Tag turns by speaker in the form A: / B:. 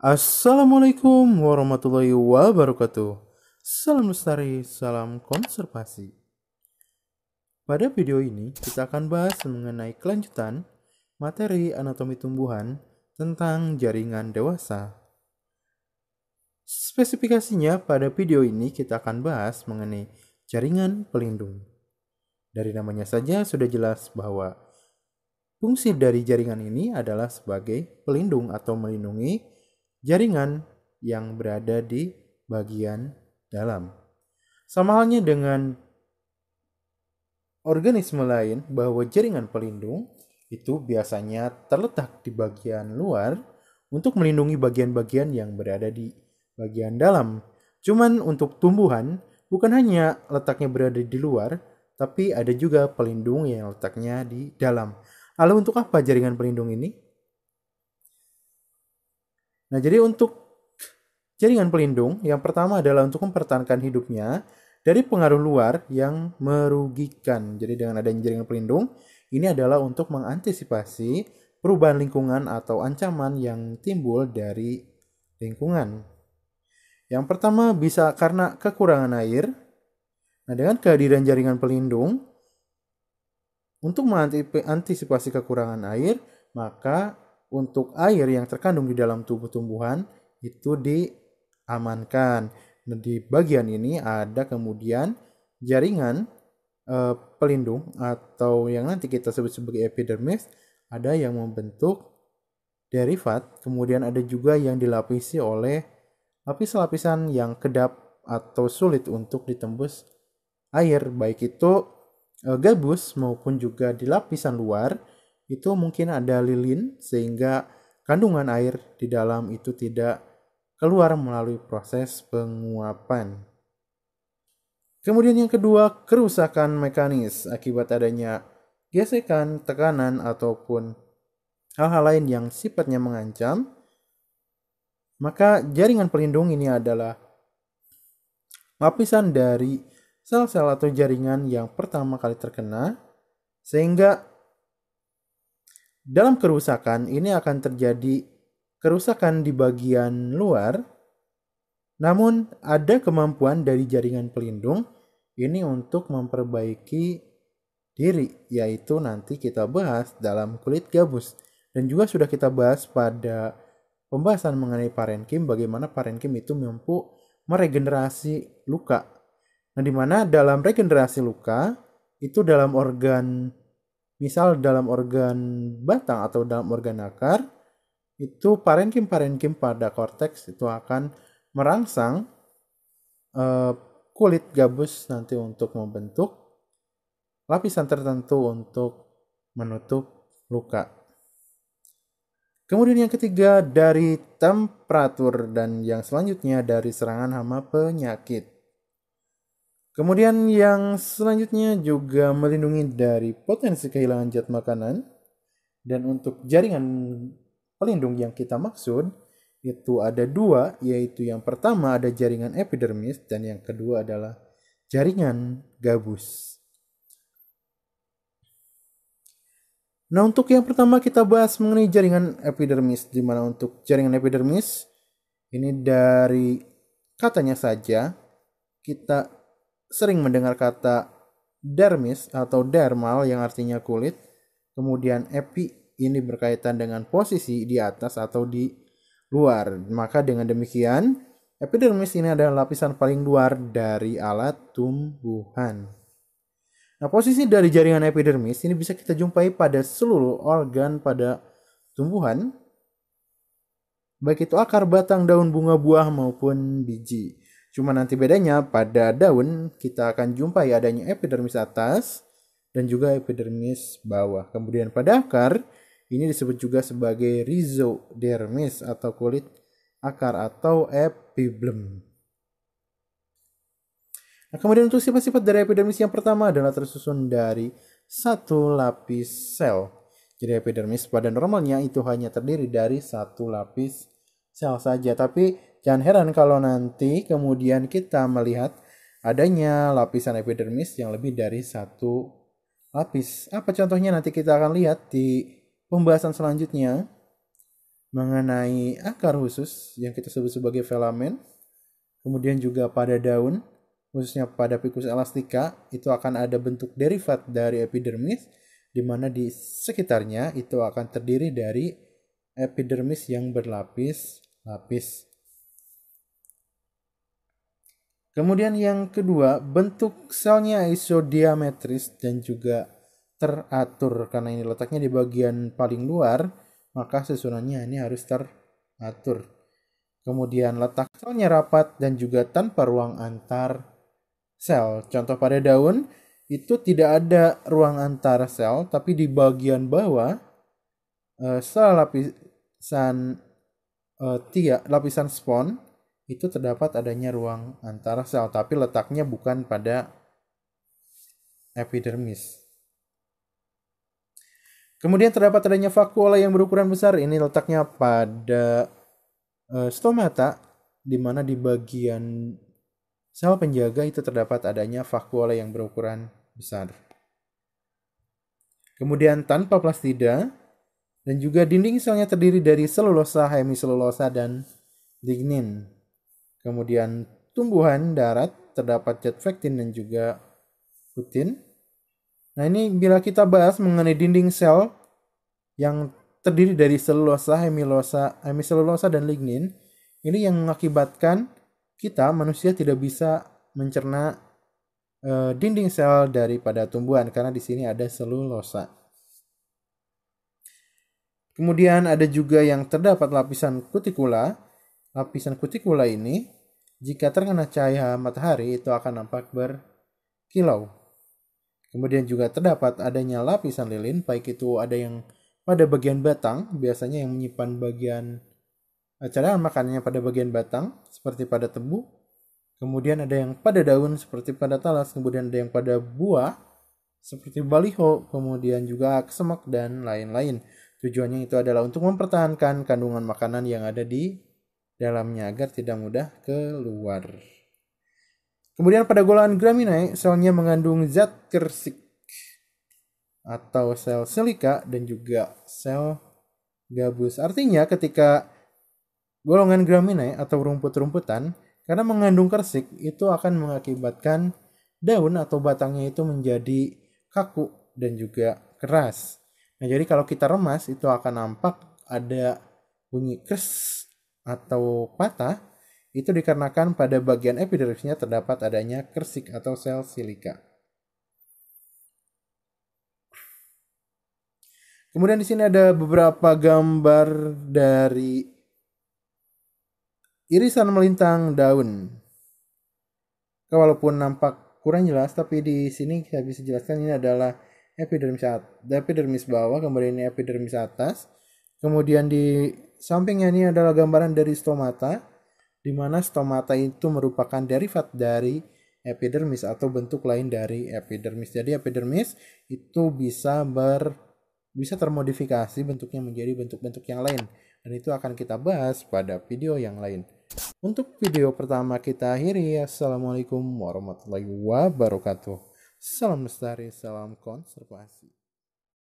A: Assalamualaikum warahmatullahi wabarakatuh. Salam lestari, salam konservasi. Pada video ini kita akan bahas mengenai kelanjutan materi anatomi tumbuhan tentang jaringan dewasa. Spesifikasinya pada video ini kita akan bahas mengenai jaringan pelindung. Dari namanya saja sudah jelas bahwa fungsi dari jaringan ini adalah sebagai pelindung atau melindungi jaringan yang berada di bagian dalam. Sama halnya dengan organisme lain bahwa jaringan pelindung itu biasanya terletak di bagian luar untuk melindungi bagian-bagian yang berada di bagian dalam. Cuman untuk tumbuhan, bukan hanya letaknya berada di luar, tapi ada juga pelindung yang letaknya di dalam. Lalu untuk apa jaringan pelindung ini? Nah, jadi untuk jaringan pelindung, yang pertama adalah untuk mempertahankan hidupnya dari pengaruh luar yang merugikan. Jadi dengan adanya jaringan pelindung, ini adalah untuk mengantisipasi perubahan lingkungan atau ancaman yang timbul dari lingkungan. Yang pertama bisa karena kekurangan air. Nah, dengan kehadiran jaringan pelindung, untuk mengantisipasi kekurangan air, maka untuk air yang terkandung di dalam tubuh tumbuhan itu diamankan. Nah, di bagian ini ada kemudian jaringan eh, pelindung atau yang nanti kita sebut sebagai epidermis, ada yang membentuk derivat, kemudian ada juga yang dilapisi oleh lapis-lapisan yang kedap atau sulit untuk ditembus air, baik itu eh, gabus maupun juga di lapisan luar itu mungkin ada lilin sehingga kandungan air di dalam itu tidak keluar melalui proses penguapan. Kemudian yang kedua, kerusakan mekanis akibat adanya gesekan, tekanan, ataupun hal-hal lain yang sifatnya mengancam, maka jaringan pelindung ini adalah lapisan dari sel-sel atau jaringan yang pertama kali terkena, sehingga dalam kerusakan ini akan terjadi kerusakan di bagian luar, namun ada kemampuan dari jaringan pelindung ini untuk memperbaiki diri, yaitu nanti kita bahas dalam kulit gabus. Dan juga sudah kita bahas pada pembahasan mengenai parenkim, bagaimana parenkim itu mampu meregenerasi luka. Nah, di mana dalam regenerasi luka, itu dalam organ Misal dalam organ batang atau dalam organ akar, itu parenkim-parenkim pada korteks itu akan merangsang uh, kulit gabus nanti untuk membentuk lapisan tertentu untuk menutup luka. Kemudian yang ketiga dari temperatur dan yang selanjutnya dari serangan hama penyakit. Kemudian yang selanjutnya juga melindungi dari potensi kehilangan zat makanan. Dan untuk jaringan pelindung yang kita maksud itu ada dua, yaitu yang pertama ada jaringan epidermis dan yang kedua adalah jaringan gabus. Nah untuk yang pertama kita bahas mengenai jaringan epidermis, dimana untuk jaringan epidermis ini dari katanya saja kita sering mendengar kata dermis atau dermal yang artinya kulit. Kemudian epi ini berkaitan dengan posisi di atas atau di luar. Maka dengan demikian, epidermis ini adalah lapisan paling luar dari alat tumbuhan. Nah, posisi dari jaringan epidermis ini bisa kita jumpai pada seluruh organ pada tumbuhan, baik itu akar, batang, daun, bunga, buah maupun biji. Cuma nanti bedanya pada daun kita akan jumpai adanya epidermis atas dan juga epidermis bawah. Kemudian pada akar ini disebut juga sebagai rhizodermis atau kulit akar atau epiblem. Nah, kemudian untuk sifat-sifat dari epidermis yang pertama adalah tersusun dari satu lapis sel. Jadi epidermis pada normalnya itu hanya terdiri dari satu lapis sel saja, tapi Jangan heran kalau nanti kemudian kita melihat adanya lapisan epidermis yang lebih dari satu lapis. Apa contohnya nanti kita akan lihat di pembahasan selanjutnya mengenai akar khusus yang kita sebut sebagai velamen. Kemudian juga pada daun, khususnya pada Ficus elastika, itu akan ada bentuk derivat dari epidermis di mana di sekitarnya itu akan terdiri dari epidermis yang berlapis-lapis. Kemudian yang kedua, bentuk selnya isodiametris dan juga teratur karena ini letaknya di bagian paling luar, maka susunannya ini harus teratur. Kemudian letak selnya rapat dan juga tanpa ruang antar sel. Contoh pada daun itu tidak ada ruang antar sel, tapi di bagian bawah eh, sel lapisan eh, tia, lapisan spon itu terdapat adanya ruang antara sel, tapi letaknya bukan pada epidermis. Kemudian terdapat adanya vakuola yang berukuran besar. Ini letaknya pada uh, stomata, di mana di bagian sel penjaga itu terdapat adanya vakuola yang berukuran besar. Kemudian tanpa plastida, dan juga dinding selnya terdiri dari selulosa, hemiselulosa, dan lignin. Kemudian tumbuhan darat terdapat jet pectin dan juga putin. Nah ini bila kita bahas mengenai dinding sel yang terdiri dari selulosa, hemilosa, hemiselulosa dan lignin, ini yang mengakibatkan kita manusia tidak bisa mencerna e, dinding sel daripada tumbuhan karena di sini ada selulosa. Kemudian ada juga yang terdapat lapisan kutikula Lapisan kutikula ini jika terkena cahaya matahari itu akan nampak berkilau. Kemudian juga terdapat adanya lapisan lilin, baik itu ada yang pada bagian batang, biasanya yang menyimpan bagian acara eh, makanannya pada bagian batang, seperti pada tebu. Kemudian ada yang pada daun, seperti pada talas. Kemudian ada yang pada buah, seperti baliho. Kemudian juga semak dan lain-lain. Tujuannya itu adalah untuk mempertahankan kandungan makanan yang ada di dalamnya agar tidak mudah keluar. Kemudian pada golongan graminae, selnya mengandung zat kersik atau sel silika dan juga sel gabus. Artinya ketika golongan graminae atau rumput-rumputan karena mengandung kersik itu akan mengakibatkan daun atau batangnya itu menjadi kaku dan juga keras. Nah, jadi kalau kita remas itu akan nampak ada bunyi kes atau patah, itu dikarenakan pada bagian epidermisnya terdapat adanya kersik atau sel silika. Kemudian di sini ada beberapa gambar dari irisan melintang daun. Walaupun nampak kurang jelas, tapi di sini saya bisa jelaskan ini adalah epidermis atas, epidermis bawah, kemudian ini epidermis atas, Kemudian di sampingnya ini adalah gambaran dari stomata, di mana stomata itu merupakan derivat dari epidermis atau bentuk lain dari epidermis. Jadi epidermis itu bisa ber bisa termodifikasi bentuknya menjadi bentuk-bentuk yang lain dan itu akan kita bahas pada video yang lain. Untuk video pertama kita akhiri. Assalamualaikum warahmatullahi wabarakatuh. Salam lestari, salam konservasi.